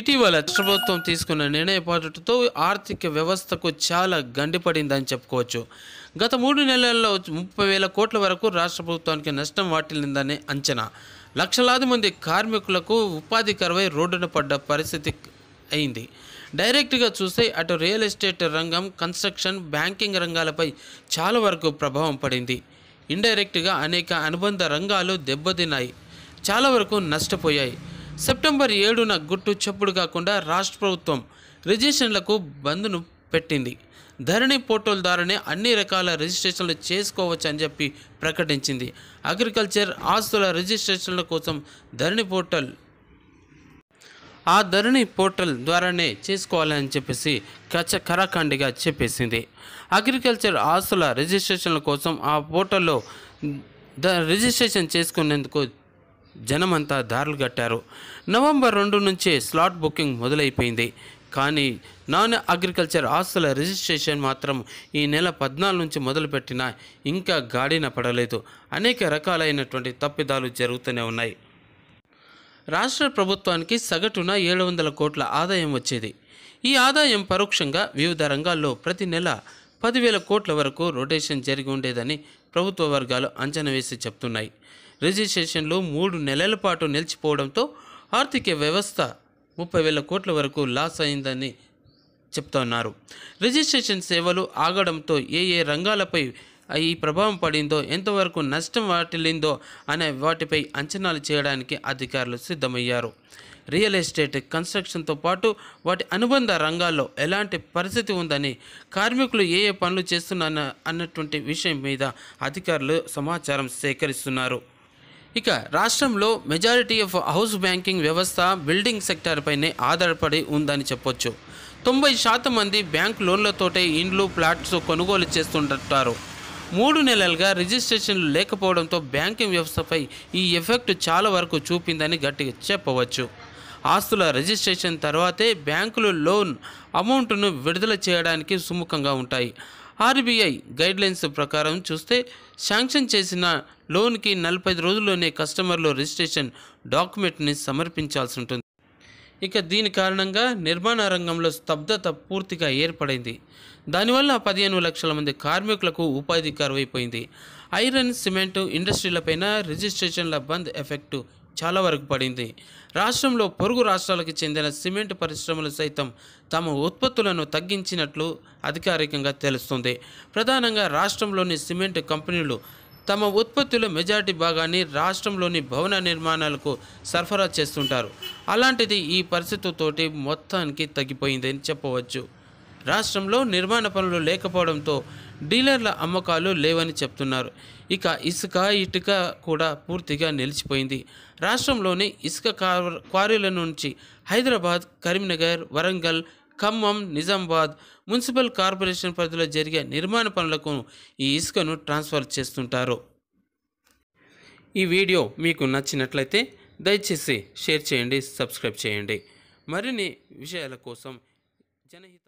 ఇటీవల ప్రభుత్వం తీసుకున్న నిర్ణయపాటుతో ఆర్థిక వ్యవస్థకు చాలా గండిపడిందని చెప్పుకోవచ్చు గత మూడు నెలల్లో ముప్పై వేల కోట్ల వరకు రాష్ట్ర ప్రభుత్వానికి నష్టం వాటిల్లిందనే అంచనా లక్షలాది మంది కార్మికులకు ఉపాధి కరువై రోడ్డున పడ్డ పరిస్థితి అయింది డైరెక్ట్గా చూస్తే అటు రియల్ ఎస్టేట్ రంగం కన్స్ట్రక్షన్ బ్యాంకింగ్ రంగాలపై చాలా వరకు ప్రభావం పడింది ఇండైరెక్ట్గా అనేక అనుబంధ రంగాలు దెబ్బతిన్నాయి చాలా వరకు నష్టపోయాయి సెప్టెంబర్ ఏడున గుట్టు చప్పుడు కాకుండా రాష్ట్ర ప్రభుత్వం రిజిస్ట్రేషన్లకు బంద్ను పెట్టింది ధరణి పోర్టల్ ద్వారానే అన్ని రకాల రిజిస్ట్రేషన్లు చేసుకోవచ్చు అని చెప్పి ప్రకటించింది అగ్రికల్చర్ ఆస్తుల రిజిస్ట్రేషన్ల కోసం ధరణి పోర్టల్ ఆ ధరణి పోర్టల్ ద్వారానే చేసుకోవాలని చెప్పేసి కచ కరాఖండిగా చెప్పేసింది అగ్రికల్చర్ ఆస్తుల రిజిస్ట్రేషన్ల కోసం ఆ పోర్టల్లో రిజిస్ట్రేషన్ చేసుకునేందుకు జనమంతా దారులు కట్టారు నవంబర్ రెండు నుంచే స్లాట్ బుకింగ్ మొదలైపోయింది కానీ నాన్ అగ్రికల్చర్ ఆస్తుల రిజిస్ట్రేషన్ మాత్రం ఈ నెల పద్నాలుగు నుంచి మొదలుపెట్టినా ఇంకా గాడిన పడలేదు అనేక రకాలైనటువంటి తప్పిదాలు జరుగుతూనే ఉన్నాయి రాష్ట్ర ప్రభుత్వానికి సగటున ఏడు వందల కోట్ల ఆదాయం వచ్చేది ఈ ఆదాయం పరోక్షంగా వివిధ రంగాల్లో ప్రతి నెల పదివేల కోట్ల వరకు రొటేషన్ జరిగి ఉండేదని ప్రభుత్వ వర్గాలు అంచనా వేసి చెప్తున్నాయి రిజిస్ట్రేషన్లో మూడు నెలల పాటు నిలిచిపోవడంతో ఆర్థిక వ్యవస్థ ముప్పై వేల కోట్ల వరకు లాస్ అయిందని చెప్తున్నారు రిజిస్ట్రేషన్ సేవలు ఆగడంతో ఏ ఏ రంగాలపై ఈ ప్రభావం పడిందో ఎంతవరకు నష్టం వాటిల్లిందో అనే వాటిపై అంచనాలు చేయడానికి అధికారులు సిద్ధమయ్యారు రియల్ ఎస్టేట్ కన్స్ట్రక్షన్తో పాటు వాటి అనుబంధ రంగాల్లో ఎలాంటి పరిస్థితి ఉందని కార్మికులు ఏ ఏ పనులు చేస్తున్నా అన్నటువంటి విషయం మీద అధికారులు సమాచారం సేకరిస్తున్నారు ఇక రాష్ట్రంలో మెజారిటీ ఆఫ్ హౌస్ బ్యాంకింగ్ వ్యవస్థ బిల్డింగ్ సెక్టార్పైనే ఆధారపడి ఉందని చెప్పొచ్చు తొంభై శాతం మంది బ్యాంక్ లోన్లతోటే ఇండ్లు ప్లాట్స్ కొనుగోలు చేస్తుంటారు మూడు నెలలుగా రిజిస్ట్రేషన్లు లేకపోవడంతో బ్యాంకింగ్ వ్యవస్థపై ఈ ఎఫెక్ట్ చాలా వరకు చూపిందని గట్టిగా చెప్పవచ్చు ఆస్తుల రిజిస్ట్రేషన్ తర్వాతే బ్యాంకులు లోన్ అమౌంట్ను విడుదల చేయడానికి సుముఖంగా ఉంటాయి ఆర్బీఐ గైడ్లైన్స్ ప్రకారం చూస్తే శాంక్షన్ చేసిన లోన్కి నలభై రోజుల్లోనే కస్టమర్లు రిజిస్ట్రేషన్ డాక్యుమెంట్ని సమర్పించాల్సి ఉంటుంది ఇక దీని కారణంగా నిర్మాణ రంగంలో స్తబ్దత పూర్తిగా ఏర్పడింది దానివల్ల పదిహేను లక్షల మంది కార్మికులకు ఉపాధి కరువైపోయింది ఐరన్ సిమెంట్ ఇండస్ట్రీలపైన రిజిస్ట్రేషన్ల బంద్ ఎఫెక్టు చాలా వరకు పడింది రాష్ట్రంలో పొరుగు రాష్ట్రాలకు చెందిన సిమెంట్ పరిశ్రమలు సైతం తమ ఉత్పత్తులను తగ్గించినట్లు అధికారికంగా తెలుస్తుంది ప్రధానంగా రాష్ట్రంలోని సిమెంట్ కంపెనీలు తమ ఉత్పత్తుల మెజార్టీ భాగాన్ని రాష్ట్రంలోని భవన నిర్మాణాలకు సరఫరా చేస్తుంటారు అలాంటిది ఈ పరిస్థితులతోటి మొత్తానికి తగ్గిపోయిందని చెప్పవచ్చు రాష్ట్రంలో నిర్మాణ పనులు లేకపోవడంతో డీలర్ల అమ్మకాలు లేవని చెప్తున్నారు ఇక ఇసుక ఇటుక కూడా పూర్తిగా నిలిచిపోయింది రాష్ట్రంలోని ఇసుక క్వారీల నుంచి హైదరాబాద్ కరీంనగర్ వరంగల్ ఖమ్మం నిజామాబాద్ మున్సిపల్ కార్పొరేషన్ పరిధిలో జరిగే నిర్మాణ పనులకు ఈ ఇసుకను ట్రాన్స్ఫర్ చేస్తుంటారు ఈ వీడియో మీకు నచ్చినట్లయితే దయచేసి షేర్ చేయండి సబ్స్క్రైబ్ చేయండి మరిన్ని విషయాల కోసం జనహిత